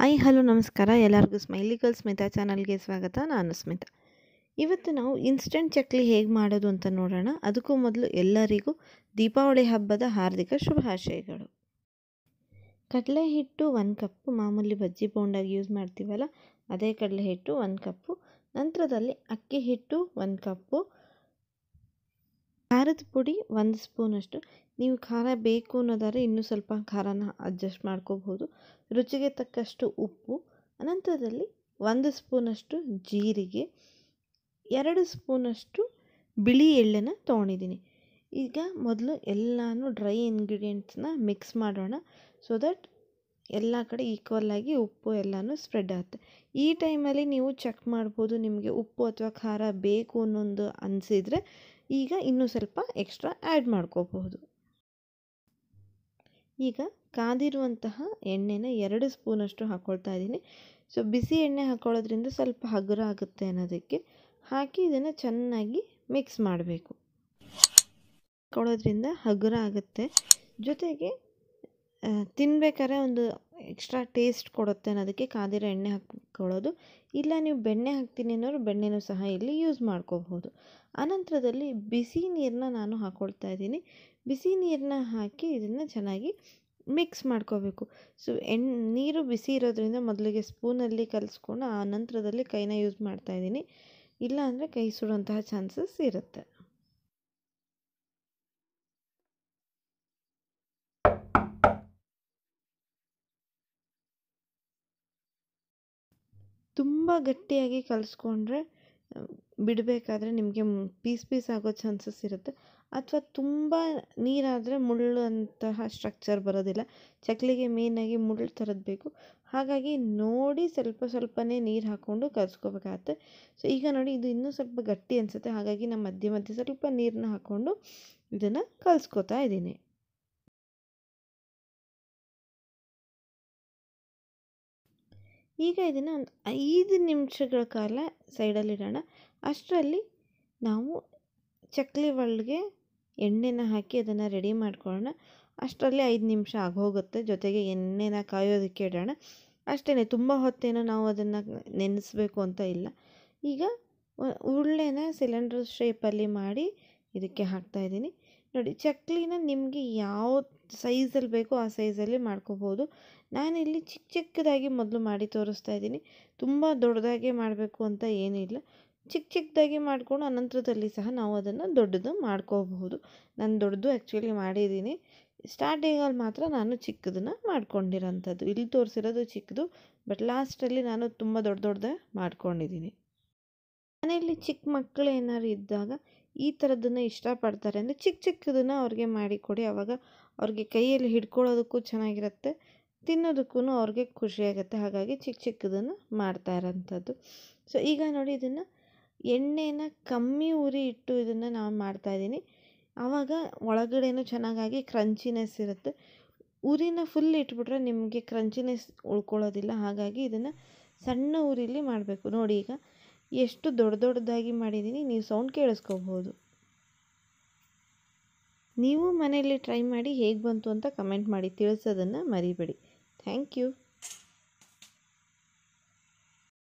hi hello ನಮಸ್ಕಾರ ಎಲ್ಲರಿಗೂ smiley Smita ಚಾನಲ್ಗೆ ಸ್ವಾಗತ ನಾನು ಸ್ಮಿತಾ ಇವತ್ತು ನಾವು ಇನ್ಸ್ಟೆಂಟ್ ಚಕ್ಲಿ ಹೇಗೆ ಮಾಡೋದು ಅಂತ ನೋಡೋಣ ಅದಕ್ಕೂ ಮೊದಲು ಎಲ್ಲರಿಗೂ ದೀಪಾವಳಿ ಹಬ್ಬದ ಹಾರ್ದಿಕ ಶುಭಾಶಯಗಳು ಕಡಲೆ ಹಿಟ್ಟು ಒಂದು ಕಪ್ಪು ಮಾಮೂಲಿ ಬಜ್ಜಿ ಬೋಂಡಾಗಿ ಯೂಸ್ ಮಾಡ್ತೀವಲ್ಲ ಅದೇ ಕಡಲೆ ಹಿಟ್ಟು ಒಂದು ಕಪ್ಪು ನಂತರದಲ್ಲಿ ಅಕ್ಕಿ ಹಿಟ್ಟು ಒಂದು ಕಪ್ಪು ಖಾರದ ಪುಡಿ ಒಂದು ಸ್ಪೂನಷ್ಟು ನೀವು ಖಾರ ಬೇಕು ಅನ್ನೋದಾದ್ರೆ ಇನ್ನೂ ಸ್ವಲ್ಪ ಖಾರನ ಅಡ್ಜಸ್ಟ್ ಮಾಡ್ಕೋಬಹುದು ರುಚಿಗೆ ತಕ್ಕಷ್ಟು ಉಪ್ಪು ಅನಂತರದಲ್ಲಿ ಒಂದು ಸ್ಪೂನಷ್ಟು ಜೀರಿಗೆ ಎರಡು ಸ್ಪೂನಷ್ಟು ಬಿಳಿ ಎಳ್ಳೆನ ತೊಗೊಂಡಿದ್ದೀನಿ ಈಗ ಮೊದಲು ಎಲ್ಲನೂ ಡ್ರೈ ಇಂಗ್ರೀಡಿಯೆಂಟ್ಸನ್ನ ಮಿಕ್ಸ್ ಮಾಡೋಣ ಸೊ ದಟ್ ಎಲ್ಲ ಕಡೆ ಆಗಿ ಉಪ್ಪು ಎಲ್ಲನೂ ಸ್ಪ್ರೆಡ್ ಆಗುತ್ತೆ ಈ ಟೈಮಲ್ಲಿ ನೀವು ಚೆಕ್ ಮಾಡ್ಬೋದು ನಿಮಗೆ ಉಪ್ಪು ಅಥವಾ ಖಾರ ಬೇಕು ಅನ್ನೊಂದು ಅನಿಸಿದರೆ ಈಗ ಇನ್ನೂ ಸ್ವಲ್ಪ ಎಕ್ಸ್ಟ್ರಾ ಆ್ಯಡ್ ಮಾಡ್ಕೋಬಹುದು ಈಗ ಕಾದಿರುವಂತಹ ಎಣ್ಣೆನ ಎರಡು ಸ್ಪೂನಷ್ಟು ಹಾಕ್ಕೊಳ್ತಾ ಇದ್ದೀನಿ ಸೊ ಬಿಸಿ ಎಣ್ಣೆ ಹಾಕ್ಕೊಳ್ಳೋದ್ರಿಂದ ಸ್ವಲ್ಪ ಹಗುರ ಆಗುತ್ತೆ ಅನ್ನೋದಕ್ಕೆ ಹಾಕಿ ಇದನ್ನು ಚೆನ್ನಾಗಿ ಮಿಕ್ಸ್ ಮಾಡಬೇಕು ಕೊಡೋದ್ರಿಂದ ಹಗುರ ಆಗುತ್ತೆ ಜೊತೆಗೆ ತಿನ್ಬೇಕಾದ್ರೆ ಒಂದು ಎಕ್ಸ್ಟ್ರಾ ಟೇಸ್ಟ್ ಕೊಡುತ್ತೆ ಅನ್ನೋದಕ್ಕೆ ಕಾದಿರೋ ಎಣ್ಣೆ ಹಾಕ್ಕೊಳ್ಳೋದು ಇಲ್ಲ ನೀವು ಬೆಣ್ಣೆ ಹಾಕ್ತೀನಿ ಅನ್ನೋರು ಬೆಣ್ಣೆನೂ ಸಹ ಇಲ್ಲಿ ಯೂಸ್ ಮಾಡ್ಕೋಬಹುದು ಆನಂತರದಲ್ಲಿ ಬಿಸಿ ನೀರನ್ನ ನಾನು ಹಾಕ್ಕೊಳ್ತಾ ಇದ್ದೀನಿ ಬಿಸಿ ನೀರನ್ನ ಹಾಕಿ ಇದನ್ನು ಚೆನ್ನಾಗಿ ಮಿಕ್ಸ್ ಮಾಡ್ಕೋಬೇಕು ಸೊ ಎಣ್ಣೆ ನೀರು ಬಿಸಿ ಇರೋದ್ರಿಂದ ಮೊದಲಿಗೆ ಸ್ಪೂನಲ್ಲಿ ಕಲಸ್ಕೊಂಡು ಆ ನಂತರದಲ್ಲಿ ಕೈನ ಯೂಸ್ ಮಾಡ್ತಾ ಇದ್ದೀನಿ ಇಲ್ಲ ಕೈ ಸುಡುವಂತಹ ಚಾನ್ಸಸ್ ಇರುತ್ತೆ ತುಂಬ ಗಟ್ಟಿಯಾಗಿ ಕಲಿಸ್ಕೊಂಡ್ರೆ ಬಿಡಬೇಕಾದ್ರೆ ನಿಮಗೆ ಪೀಸ್ ಪೀಸ್ ಆಗೋ ಚಾನ್ಸಸ್ ಇರುತ್ತೆ ಅಥವಾ ತುಂಬ ನೀರಾದರೆ ಮುಳ್ಳು ಅಂತಹ ಸ್ಟ್ರಕ್ಚರ್ ಬರೋದಿಲ್ಲ ಚಕ್ಲಿಗೆ ಮೇಯ್ನಾಗಿ ಮುಳ್ಳು ಥರದ್ದು ಬೇಕು ಹಾಗಾಗಿ ನೋಡಿ ಸ್ವಲ್ಪ ಸ್ವಲ್ಪನೇ ನೀರು ಹಾಕ್ಕೊಂಡು ಕಲಿಸ್ಕೋಬೇಕಾಗತ್ತೆ ಸೊ ಈಗ ನೋಡಿ ಇದು ಇನ್ನೂ ಸ್ವಲ್ಪ ಗಟ್ಟಿ ಅನಿಸುತ್ತೆ ಹಾಗಾಗಿ ನಾನು ಮಧ್ಯೆ ಮಧ್ಯೆ ಸ್ವಲ್ಪ ನೀರನ್ನ ಹಾಕ್ಕೊಂಡು ಇದನ್ನು ಕಲಿಸ್ಕೋತಾ ಇದ್ದೀನಿ ಈಗ ಇದನ್ನು ಒಂದು ಐದು ನಿಮಿಷಗಳ ಕಾಲ ಸೈಡಲ್ಲಿಡೋಣ ಅಷ್ಟರಲ್ಲಿ ನಾವು ಚಕ್ಕಲಿ ಒಳಗೆ ಎಣ್ಣೆನ ಹಾಕಿ ಅದನ್ನು ರೆಡಿ ಮಾಡ್ಕೊಳ್ಳೋಣ ಅಷ್ಟರಲ್ಲಿ ಐದು ನಿಮಿಷ ಆಗೋಗುತ್ತೆ ಜೊತೆಗೆ ಎಣ್ಣೆನ ಕಾಯೋದಕ್ಕೆ ಇಡೋಣ ಅಷ್ಟೇ ತುಂಬ ಹೊತ್ತೇನೋ ನಾವು ಅದನ್ನು ನೆನೆಸ್ಬೇಕು ಅಂತ ಇಲ್ಲ ಈಗ ಉರುಳೆನ ಸಿಲಿಂಡ್ರ್ ಶೇಪಲ್ಲಿ ಮಾಡಿ ಇದಕ್ಕೆ ಹಾಕ್ತಾಯಿದ್ದೀನಿ ನೋಡಿ ಚಕ್ಲಿನ ನಿಮಗೆ ಯಾವ ಸೈಜಲ್ಲಿ ಬೇಕೋ ಆ ಸೈಜಲ್ಲಿ ಮಾಡ್ಕೋಬೋದು ನಾನಿಲ್ಲಿ ಚಿಕ್ಕ ಚಿಕ್ಕದಾಗಿ ಮೊದಲು ಮಾಡಿ ತೋರಿಸ್ತಾ ಇದ್ದೀನಿ ತುಂಬ ದೊಡ್ಡದಾಗಿ ಮಾಡಬೇಕು ಅಂತ ಏನಿಲ್ಲ ಚಿಕ್ಕ ಚಿಕ್ಕದಾಗಿ ಮಾಡಿಕೊಂಡು ಅನಂತರದಲ್ಲಿ ಸಹ ನಾವು ಅದನ್ನು ದೊಡ್ಡದು ಮಾಡ್ಕೋಬಹುದು ನಾನು ದೊಡ್ಡದು ಆ್ಯಕ್ಚುಲಿ ಮಾಡಿದ್ದೀನಿ ಸ್ಟಾರ್ಟಿಂಗಲ್ಲಿ ಮಾತ್ರ ನಾನು ಚಿಕ್ಕದನ್ನು ಮಾಡ್ಕೊಂಡಿರೋಂಥದ್ದು ಇಲ್ಲಿ ತೋರಿಸಿರೋದು ಚಿಕ್ಕದು ಬಟ್ ಲಾಸ್ಟಲ್ಲಿ ನಾನು ತುಂಬ ದೊಡ್ಡ ದೊಡ್ಡದ ಮಾಡ್ಕೊಂಡಿದ್ದೀನಿ ಮನೆಯಲ್ಲಿ ಚಿಕ್ಕ ಮಕ್ಕಳು ಏನಾದ್ರು ಇದ್ದಾಗ ಈ ಥರದ್ದನ್ನು ಇಷ್ಟಪಡ್ತಾರೆ ಅಂದರೆ ಚಿಕ್ಕ ಚಿಕ್ಕದನ್ನು ಅವ್ರಿಗೆ ಮಾಡಿಕೊಡಿ ಆವಾಗ ಅವ್ರಿಗೆ ಕೈಯಲ್ಲಿ ಹಿಡ್ಕೊಳ್ಳೋದಕ್ಕೂ ಚೆನ್ನಾಗಿರುತ್ತೆ ತಿನ್ನೋದಕ್ಕೂ ಅವ್ರಿಗೆ ಖುಷಿಯಾಗುತ್ತೆ ಹಾಗಾಗಿ ಚಿಕ್ಕ ಚಿಕ್ಕದನ್ನು ಮಾಡ್ತಾ ಇರೋಂಥದ್ದು ಸೊ ಈಗ ನೋಡಿ ಇದನ್ನು ಎಣ್ಣೆನ ಕಮ್ಮಿ ಉರಿ ಇಟ್ಟು ಇದನ್ನು ನಾನು ಮಾಡ್ತಾಯಿದ್ದೀನಿ ಆವಾಗ ಒಳಗಡೆನೂ ಚೆನ್ನಾಗಾಗಿ ಕ್ರಂಚಿನೆಸ್ ಇರುತ್ತೆ ಉರಿನ ಫುಲ್ ಇಟ್ಬಿಟ್ರೆ ನಿಮಗೆ ಕ್ರಂಚಿನೆಸ್ ಉಳ್ಕೊಳ್ಳೋದಿಲ್ಲ ಹಾಗಾಗಿ ಇದನ್ನು ಸಣ್ಣ ಉರಿಲಿ ಮಾಡಬೇಕು ನೋಡಿ ಈಗ ಎಷ್ಟು ದೊಡ್ಡ ದೊಡ್ಡದಾಗಿ ಮಾಡಿದ್ದೀನಿ ನೀವು ಸೌಂಡ್ ಕೇಳಿಸ್ಕೋಬೋದು ನೀವು ಮನೆಯಲ್ಲಿ ಟ್ರೈ ಮಾಡಿ ಹೇಗೆ ಬಂತು ಅಂತ ಕಮೆಂಟ್ ಮಾಡಿ ತಿಳಿಸೋದನ್ನು ಮರಿಬೇಡಿ ಥ್ಯಾಂಕ್ ಯು